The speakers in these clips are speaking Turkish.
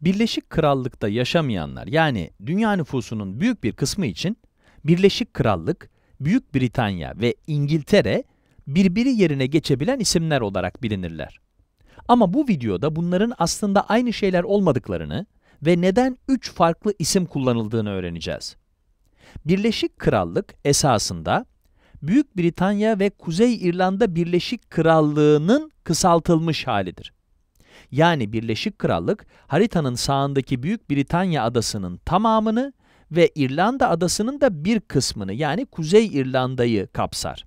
Birleşik Krallık'ta yaşamayanlar yani dünya nüfusunun büyük bir kısmı için Birleşik Krallık, Büyük Britanya ve İngiltere birbiri yerine geçebilen isimler olarak bilinirler. Ama bu videoda bunların aslında aynı şeyler olmadıklarını ve neden üç farklı isim kullanıldığını öğreneceğiz. Birleşik Krallık esasında Büyük Britanya ve Kuzey İrlanda Birleşik Krallığı'nın kısaltılmış halidir yani Birleşik Krallık haritanın sağındaki Büyük Britanya adasının tamamını ve İrlanda adasının da bir kısmını yani Kuzey İrlanda'yı kapsar.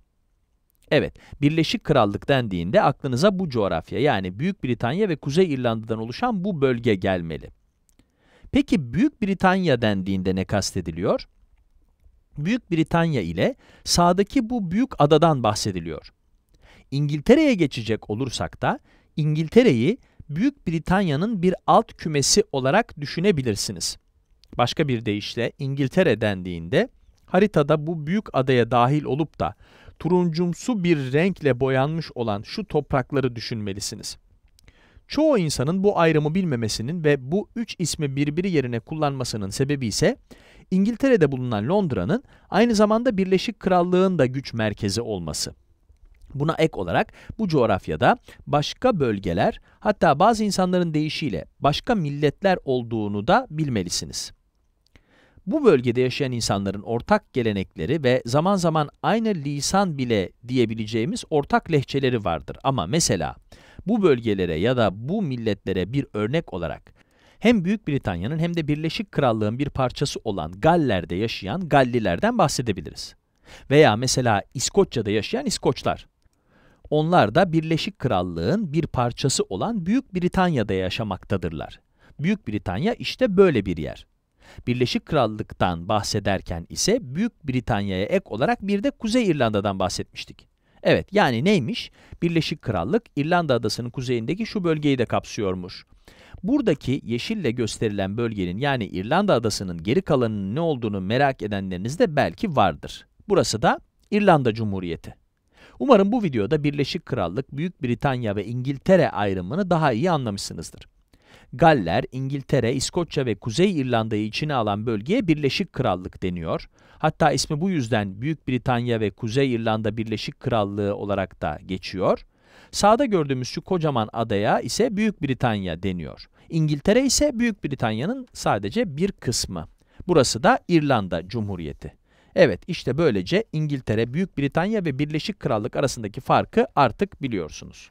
Evet, Birleşik Krallık dendiğinde aklınıza bu coğrafya yani Büyük Britanya ve Kuzey İrlanda'dan oluşan bu bölge gelmeli. Peki Büyük Britanya dendiğinde ne kastediliyor? Büyük Britanya ile sağdaki bu büyük adadan bahsediliyor. İngiltere'ye geçecek olursak da İngiltere'yi Büyük Britanya'nın bir alt kümesi olarak düşünebilirsiniz. Başka bir deyişle İngiltere dendiğinde haritada bu büyük adaya dahil olup da turuncumsu bir renkle boyanmış olan şu toprakları düşünmelisiniz. Çoğu insanın bu ayrımı bilmemesinin ve bu üç ismi birbiri yerine kullanmasının sebebi ise İngiltere'de bulunan Londra'nın aynı zamanda Birleşik Krallığın da güç merkezi olması. Buna ek olarak bu coğrafyada başka bölgeler hatta bazı insanların deyişiyle başka milletler olduğunu da bilmelisiniz. Bu bölgede yaşayan insanların ortak gelenekleri ve zaman zaman aynı lisan bile diyebileceğimiz ortak lehçeleri vardır. Ama mesela bu bölgelere ya da bu milletlere bir örnek olarak hem Büyük Britanya'nın hem de Birleşik Krallığın bir parçası olan Galler'de yaşayan Gallilerden bahsedebiliriz. Veya mesela İskoçya'da yaşayan İskoçlar. Onlar da Birleşik Krallığın bir parçası olan Büyük Britanya'da yaşamaktadırlar. Büyük Britanya işte böyle bir yer. Birleşik Krallık'tan bahsederken ise Büyük Britanya'ya ek olarak bir de Kuzey İrlanda'dan bahsetmiştik. Evet, yani neymiş? Birleşik Krallık, İrlanda adasının kuzeyindeki şu bölgeyi de kapsıyormuş. Buradaki yeşille gösterilen bölgenin yani İrlanda adasının geri kalanının ne olduğunu merak edenleriniz de belki vardır. Burası da İrlanda Cumhuriyeti. Umarım bu videoda Birleşik Krallık, Büyük Britanya ve İngiltere ayrımını daha iyi anlamışsınızdır. Galler, İngiltere, İskoçya ve Kuzey İrlanda'yı içine alan bölgeye Birleşik Krallık deniyor. Hatta ismi bu yüzden Büyük Britanya ve Kuzey İrlanda Birleşik Krallığı olarak da geçiyor. Sağda gördüğümüz şu kocaman adaya ise Büyük Britanya deniyor. İngiltere ise Büyük Britanya'nın sadece bir kısmı. Burası da İrlanda Cumhuriyeti. Evet işte böylece İngiltere, Büyük Britanya ve Birleşik Krallık arasındaki farkı artık biliyorsunuz.